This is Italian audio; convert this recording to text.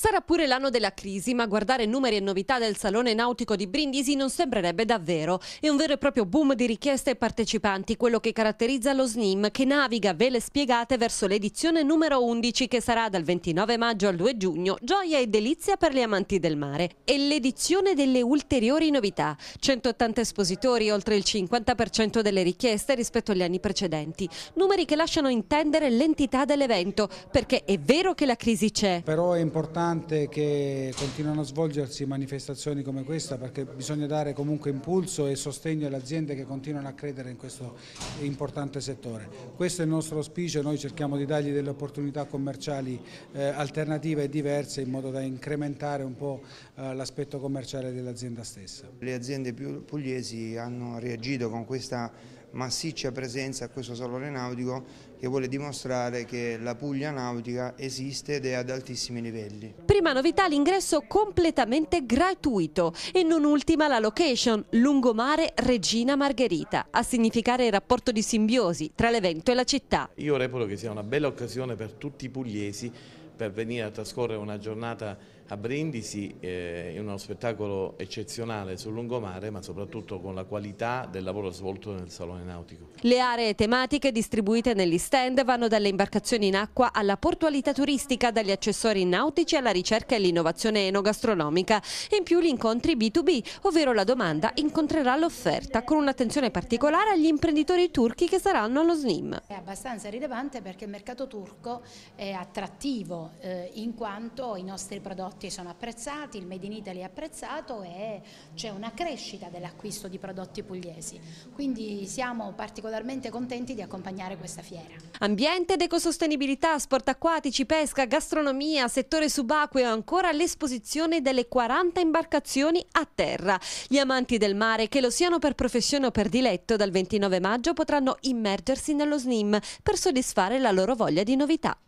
Sarà pure l'anno della crisi, ma guardare numeri e novità del Salone Nautico di Brindisi non sembrerebbe davvero. È un vero e proprio boom di richieste e partecipanti, quello che caratterizza lo SNIM, che naviga vele spiegate verso l'edizione numero 11, che sarà dal 29 maggio al 2 giugno, gioia e delizia per gli amanti del mare. E l'edizione delle ulteriori novità. 180 espositori, oltre il 50% delle richieste rispetto agli anni precedenti. Numeri che lasciano intendere l'entità dell'evento, perché è vero che la crisi c'è. Però è importante importante che continuano a svolgersi manifestazioni come questa perché bisogna dare comunque impulso e sostegno alle aziende che continuano a credere in questo importante settore. Questo è il nostro auspicio, noi cerchiamo di dargli delle opportunità commerciali eh, alternative e diverse in modo da incrementare un po' eh, l'aspetto commerciale dell'azienda stessa. Le aziende pugliesi hanno reagito con questa massiccia presenza a questo salone nautico che vuole dimostrare che la Puglia nautica esiste ed è ad altissimi livelli. Prima novità l'ingresso completamente gratuito e non ultima la location, lungomare Regina Margherita, a significare il rapporto di simbiosi tra l'evento e la città. Io reputo che sia una bella occasione per tutti i pugliesi per venire a trascorrere una giornata a Brindisi eh, in uno spettacolo eccezionale sul lungomare ma soprattutto con la qualità del lavoro svolto nel Salone Nautico. Le aree tematiche distribuite negli stand vanno dalle imbarcazioni in acqua alla portualità turistica, dagli accessori nautici alla ricerca e l'innovazione enogastronomica. In più gli incontri B2B, ovvero la domanda incontrerà l'offerta con un'attenzione particolare agli imprenditori turchi che saranno allo SNIM. È abbastanza rilevante perché il mercato turco è attrattivo eh, in quanto i nostri prodotti sono apprezzati, il Made in Italy è apprezzato e c'è una crescita dell'acquisto di prodotti pugliesi. Quindi siamo particolarmente contenti di accompagnare questa fiera. Ambiente ed ecosostenibilità, sport acquatici, pesca, gastronomia, settore subacqueo e ancora l'esposizione delle 40 imbarcazioni a terra. Gli amanti del mare, che lo siano per professione o per diletto, dal 29 maggio potranno immergersi nello SNIM per soddisfare la loro voglia di novità.